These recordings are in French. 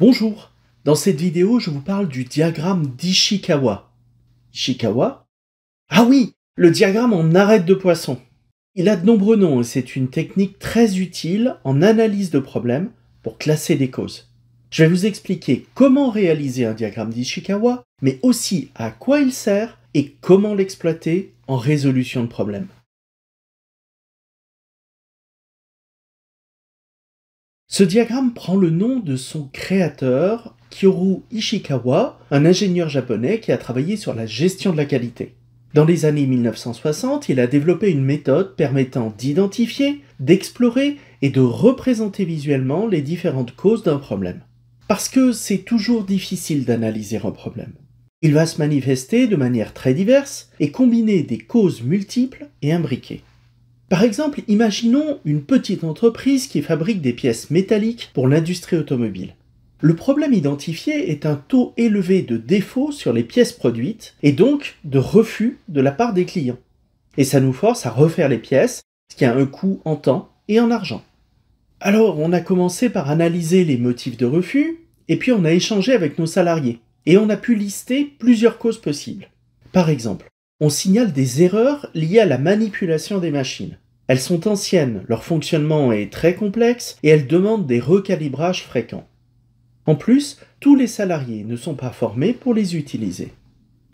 Bonjour Dans cette vidéo, je vous parle du diagramme d'Ishikawa. Ishikawa Ah oui Le diagramme en arête de poisson. Il a de nombreux noms et c'est une technique très utile en analyse de problèmes pour classer des causes. Je vais vous expliquer comment réaliser un diagramme d'Ishikawa, mais aussi à quoi il sert et comment l'exploiter en résolution de problèmes. Ce diagramme prend le nom de son créateur, Kyoru Ishikawa, un ingénieur japonais qui a travaillé sur la gestion de la qualité. Dans les années 1960, il a développé une méthode permettant d'identifier, d'explorer et de représenter visuellement les différentes causes d'un problème. Parce que c'est toujours difficile d'analyser un problème. Il va se manifester de manière très diverse et combiner des causes multiples et imbriquées. Par exemple, imaginons une petite entreprise qui fabrique des pièces métalliques pour l'industrie automobile. Le problème identifié est un taux élevé de défaut sur les pièces produites et donc de refus de la part des clients. Et ça nous force à refaire les pièces, ce qui a un coût en temps et en argent. Alors on a commencé par analyser les motifs de refus, et puis on a échangé avec nos salariés, et on a pu lister plusieurs causes possibles. Par exemple, on signale des erreurs liées à la manipulation des machines. Elles sont anciennes, leur fonctionnement est très complexe et elles demandent des recalibrages fréquents. En plus, tous les salariés ne sont pas formés pour les utiliser.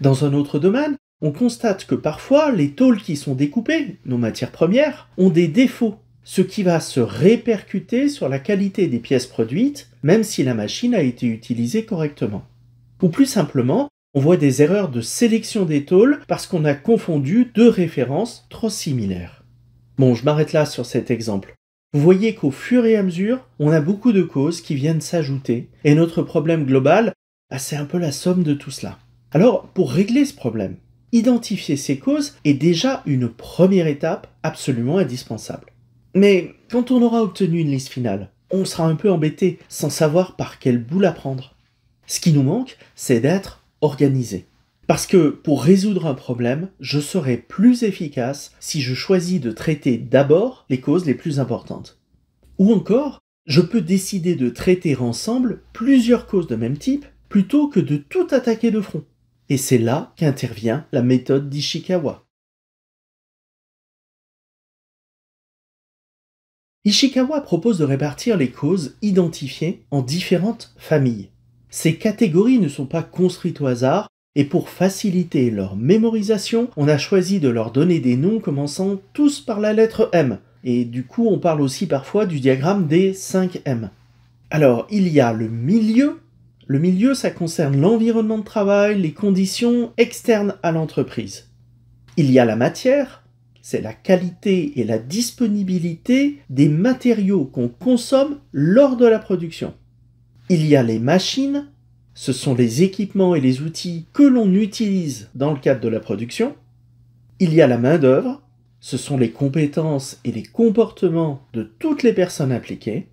Dans un autre domaine, on constate que parfois les tôles qui sont découpées, nos matières premières, ont des défauts, ce qui va se répercuter sur la qualité des pièces produites, même si la machine a été utilisée correctement. Ou plus simplement, on voit des erreurs de sélection des tôles parce qu'on a confondu deux références trop similaires. Bon, je m'arrête là sur cet exemple. Vous voyez qu'au fur et à mesure, on a beaucoup de causes qui viennent s'ajouter, et notre problème global, bah, c'est un peu la somme de tout cela. Alors, pour régler ce problème, identifier ces causes est déjà une première étape absolument indispensable. Mais quand on aura obtenu une liste finale, on sera un peu embêté sans savoir par quelle bout la prendre. Ce qui nous manque, c'est d'être organisé. Parce que pour résoudre un problème, je serai plus efficace si je choisis de traiter d'abord les causes les plus importantes. Ou encore, je peux décider de traiter ensemble plusieurs causes de même type plutôt que de tout attaquer de front. Et c'est là qu'intervient la méthode d'Ishikawa. Ishikawa propose de répartir les causes identifiées en différentes familles. Ces catégories ne sont pas construites au hasard, et pour faciliter leur mémorisation, on a choisi de leur donner des noms commençant tous par la lettre M, et du coup on parle aussi parfois du diagramme des 5 M. Alors il y a le milieu. Le milieu, ça concerne l'environnement de travail, les conditions externes à l'entreprise. Il y a la matière, c'est la qualité et la disponibilité des matériaux qu'on consomme lors de la production. Il y a les machines, ce sont les équipements et les outils que l'on utilise dans le cadre de la production. Il y a la main-d'œuvre, ce sont les compétences et les comportements de toutes les personnes impliquées.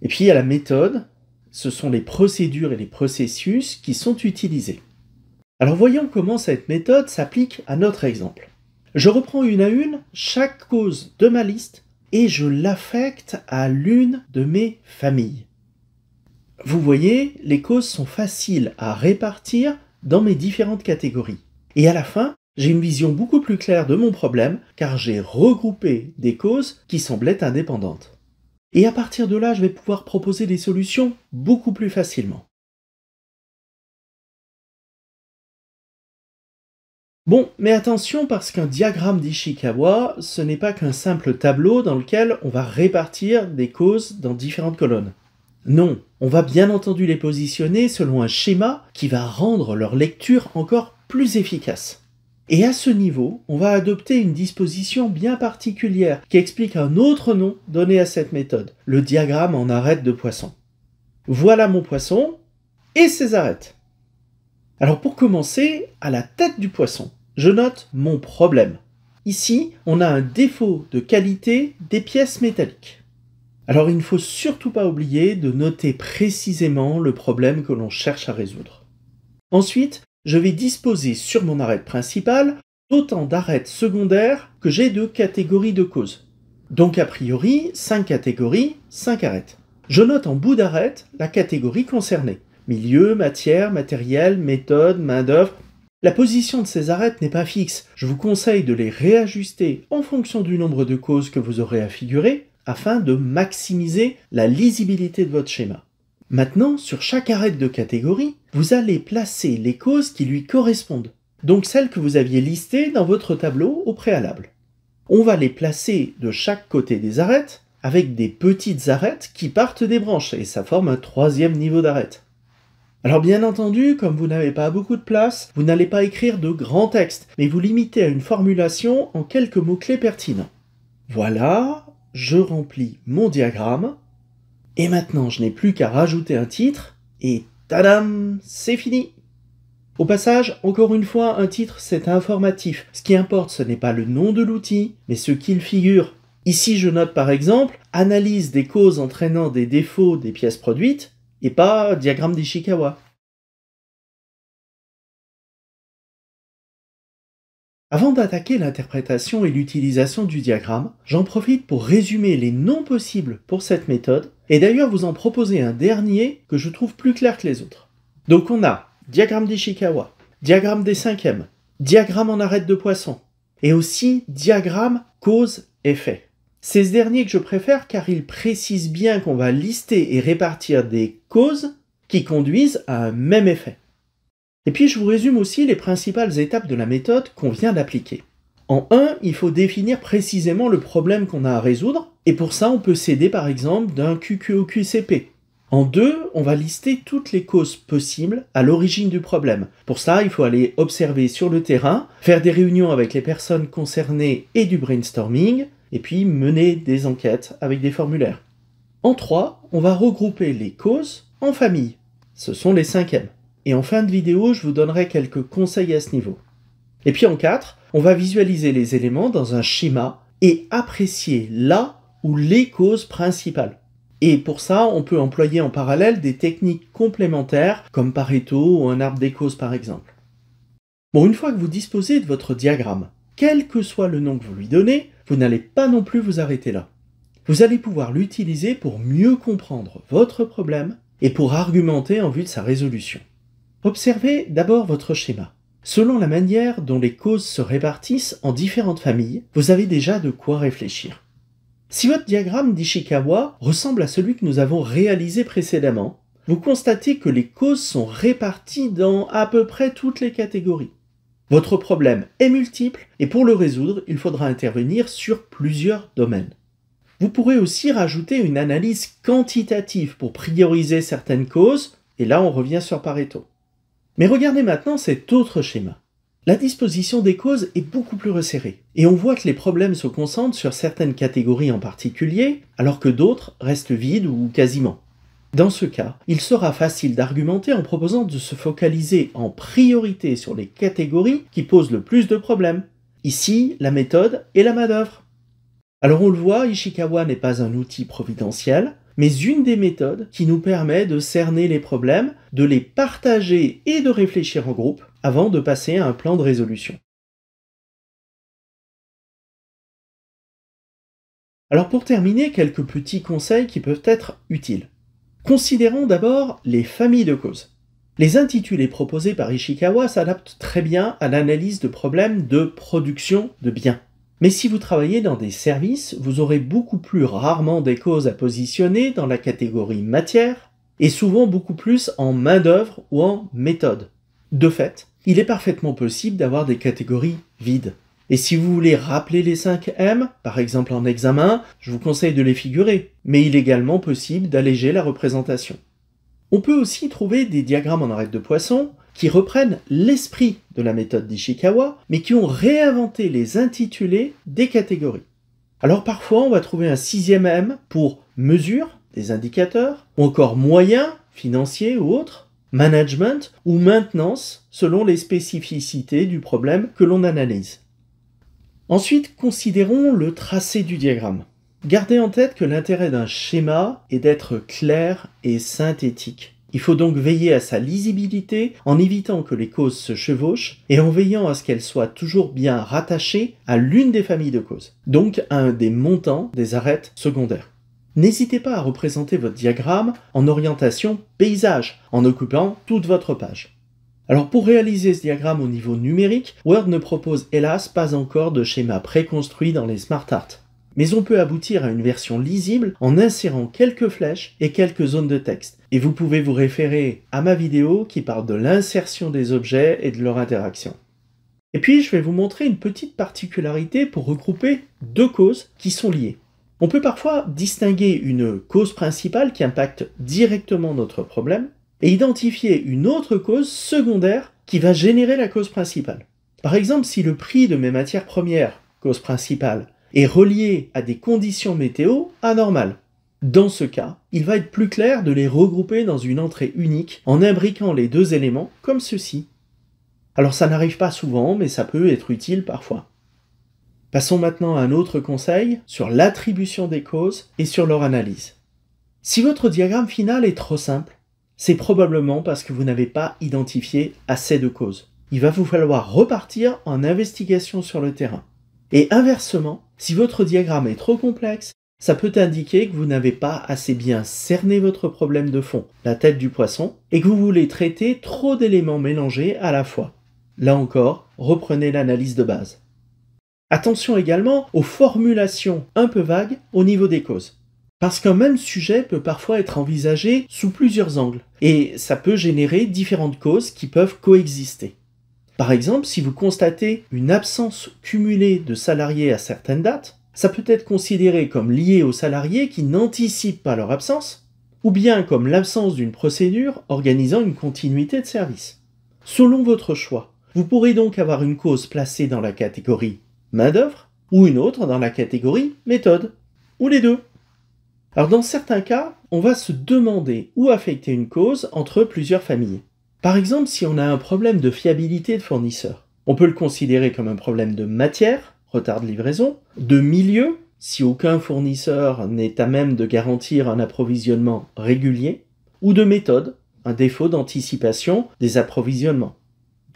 Et puis il y a la méthode, ce sont les procédures et les processus qui sont utilisés. Alors voyons comment cette méthode s'applique à notre exemple. Je reprends une à une chaque cause de ma liste et je l'affecte à l'une de mes familles. Vous voyez, les causes sont faciles à répartir dans mes différentes catégories. Et à la fin, j'ai une vision beaucoup plus claire de mon problème car j'ai regroupé des causes qui semblaient indépendantes. Et à partir de là, je vais pouvoir proposer des solutions beaucoup plus facilement. Bon, mais attention parce qu'un diagramme d'Ishikawa, ce n'est pas qu'un simple tableau dans lequel on va répartir des causes dans différentes colonnes. Non, on va bien entendu les positionner selon un schéma qui va rendre leur lecture encore plus efficace. Et à ce niveau, on va adopter une disposition bien particulière qui explique un autre nom donné à cette méthode, le diagramme en arêtes de poisson. Voilà mon poisson et ses arêtes. Alors pour commencer, à la tête du poisson, je note mon problème. Ici, on a un défaut de qualité des pièces métalliques. Alors il ne faut surtout pas oublier de noter précisément le problème que l'on cherche à résoudre. Ensuite, je vais disposer sur mon arête principale autant d'arêtes secondaires que j'ai de catégories de causes. Donc a priori, 5 catégories, 5 arêtes. Je note en bout d'arête la catégorie concernée. Milieu, matière, matériel, méthode, main-d'œuvre. La position de ces arêtes n'est pas fixe. Je vous conseille de les réajuster en fonction du nombre de causes que vous aurez à figurer afin de maximiser la lisibilité de votre schéma. Maintenant, sur chaque arête de catégorie, vous allez placer les causes qui lui correspondent, donc celles que vous aviez listées dans votre tableau au préalable. On va les placer de chaque côté des arêtes avec des petites arêtes qui partent des branches et ça forme un troisième niveau d'arête. Alors bien entendu, comme vous n'avez pas beaucoup de place, vous n'allez pas écrire de grands textes, mais vous limitez à une formulation en quelques mots-clés pertinents. Voilà, je remplis mon diagramme, et maintenant je n'ai plus qu'à rajouter un titre, et tadam, c'est fini Au passage, encore une fois, un titre c'est informatif. Ce qui importe, ce n'est pas le nom de l'outil, mais ce qu'il figure. Ici, je note par exemple analyse des causes entraînant des défauts des pièces produites, et pas diagramme d'Ishikawa. Avant d'attaquer l'interprétation et l'utilisation du diagramme, j'en profite pour résumer les noms possibles pour cette méthode, et d'ailleurs vous en proposer un dernier que je trouve plus clair que les autres. Donc on a diagramme d'Ishikawa, diagramme des cinquièmes, diagramme en arête de poisson, et aussi diagramme cause-effet. C'est ce dernier que je préfère car il précise bien qu'on va lister et répartir des causes qui conduisent à un même effet. Et puis je vous résume aussi les principales étapes de la méthode qu'on vient d'appliquer. En 1, il faut définir précisément le problème qu'on a à résoudre, et pour ça on peut s'aider par exemple d'un QQOQCP. En 2, on va lister toutes les causes possibles à l'origine du problème. Pour ça, il faut aller observer sur le terrain, faire des réunions avec les personnes concernées et du brainstorming, et puis mener des enquêtes avec des formulaires. En 3, on va regrouper les causes en famille. Ce sont les cinquièmes. Et en fin de vidéo, je vous donnerai quelques conseils à ce niveau. Et puis en 4, on va visualiser les éléments dans un schéma et apprécier là ou les causes principales. Et pour ça, on peut employer en parallèle des techniques complémentaires comme Pareto ou un arbre des causes par exemple. Bon, une fois que vous disposez de votre diagramme, quel que soit le nom que vous lui donnez, vous n'allez pas non plus vous arrêter là. Vous allez pouvoir l'utiliser pour mieux comprendre votre problème et pour argumenter en vue de sa résolution. Observez d'abord votre schéma. Selon la manière dont les causes se répartissent en différentes familles, vous avez déjà de quoi réfléchir. Si votre diagramme d'Ishikawa ressemble à celui que nous avons réalisé précédemment, vous constatez que les causes sont réparties dans à peu près toutes les catégories. Votre problème est multiple et pour le résoudre, il faudra intervenir sur plusieurs domaines. Vous pourrez aussi rajouter une analyse quantitative pour prioriser certaines causes, et là on revient sur Pareto. Mais regardez maintenant cet autre schéma. La disposition des causes est beaucoup plus resserrée, et on voit que les problèmes se concentrent sur certaines catégories en particulier, alors que d'autres restent vides ou quasiment. Dans ce cas, il sera facile d'argumenter en proposant de se focaliser en priorité sur les catégories qui posent le plus de problèmes. Ici, la méthode et la main-d'œuvre. Alors on le voit, Ishikawa n'est pas un outil providentiel, mais une des méthodes qui nous permet de cerner les problèmes, de les partager et de réfléchir en groupe avant de passer à un plan de résolution. Alors pour terminer, quelques petits conseils qui peuvent être utiles. Considérons d'abord les familles de causes. Les intitulés proposés par Ishikawa s'adaptent très bien à l'analyse de problèmes de production de biens. Mais si vous travaillez dans des services, vous aurez beaucoup plus rarement des causes à positionner dans la catégorie matière, et souvent beaucoup plus en main-d'œuvre ou en méthode. De fait, il est parfaitement possible d'avoir des catégories vides. Et si vous voulez rappeler les 5 M, par exemple en examen, je vous conseille de les figurer, mais il est également possible d'alléger la représentation. On peut aussi trouver des diagrammes en arête de poisson, qui reprennent l'esprit de la méthode d'Ishikawa, mais qui ont réinventé les intitulés des catégories. Alors parfois, on va trouver un sixième M pour mesure, des indicateurs, ou encore moyens, financiers ou autres, management ou maintenance, selon les spécificités du problème que l'on analyse. Ensuite, considérons le tracé du diagramme. Gardez en tête que l'intérêt d'un schéma est d'être clair et synthétique. Il faut donc veiller à sa lisibilité en évitant que les causes se chevauchent et en veillant à ce qu'elles soient toujours bien rattachées à l'une des familles de causes, donc à un des montants des arêtes secondaires. N'hésitez pas à représenter votre diagramme en orientation paysage, en occupant toute votre page. Alors pour réaliser ce diagramme au niveau numérique, Word ne propose hélas pas encore de schéma préconstruit dans les SmartArt. Mais on peut aboutir à une version lisible en insérant quelques flèches et quelques zones de texte. Et vous pouvez vous référer à ma vidéo qui parle de l'insertion des objets et de leur interaction. Et puis je vais vous montrer une petite particularité pour regrouper deux causes qui sont liées. On peut parfois distinguer une cause principale qui impacte directement notre problème et identifier une autre cause secondaire qui va générer la cause principale. Par exemple, si le prix de mes matières premières, cause principale, et relié à des conditions météo anormales. Dans ce cas, il va être plus clair de les regrouper dans une entrée unique en imbriquant les deux éléments comme ceci. Alors ça n'arrive pas souvent, mais ça peut être utile parfois. Passons maintenant à un autre conseil sur l'attribution des causes et sur leur analyse. Si votre diagramme final est trop simple, c'est probablement parce que vous n'avez pas identifié assez de causes. Il va vous falloir repartir en investigation sur le terrain. Et inversement, si votre diagramme est trop complexe, ça peut indiquer que vous n'avez pas assez bien cerné votre problème de fond, la tête du poisson, et que vous voulez traiter trop d'éléments mélangés à la fois. Là encore, reprenez l'analyse de base. Attention également aux formulations un peu vagues au niveau des causes. Parce qu'un même sujet peut parfois être envisagé sous plusieurs angles, et ça peut générer différentes causes qui peuvent coexister. Par exemple, si vous constatez une absence cumulée de salariés à certaines dates, ça peut être considéré comme lié aux salariés qui n'anticipent pas leur absence, ou bien comme l'absence d'une procédure organisant une continuité de service. Selon votre choix, vous pourrez donc avoir une cause placée dans la catégorie main-d'œuvre ou une autre dans la catégorie méthode, ou les deux. Alors dans certains cas, on va se demander où affecter une cause entre plusieurs familles. Par exemple, si on a un problème de fiabilité de fournisseur, on peut le considérer comme un problème de matière, retard de livraison, de milieu, si aucun fournisseur n'est à même de garantir un approvisionnement régulier, ou de méthode, un défaut d'anticipation des approvisionnements.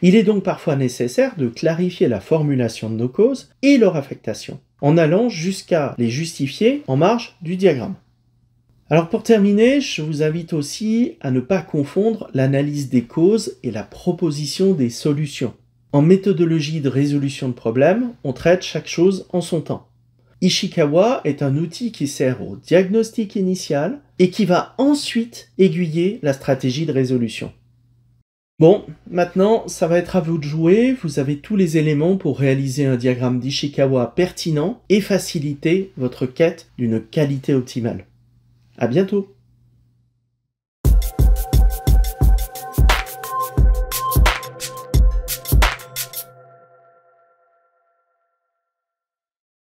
Il est donc parfois nécessaire de clarifier la formulation de nos causes et leur affectation, en allant jusqu'à les justifier en marge du diagramme. Alors pour terminer, je vous invite aussi à ne pas confondre l'analyse des causes et la proposition des solutions. En méthodologie de résolution de problèmes, on traite chaque chose en son temps. Ishikawa est un outil qui sert au diagnostic initial et qui va ensuite aiguiller la stratégie de résolution. Bon, maintenant, ça va être à vous de jouer. Vous avez tous les éléments pour réaliser un diagramme d'Ishikawa pertinent et faciliter votre quête d'une qualité optimale. À bientôt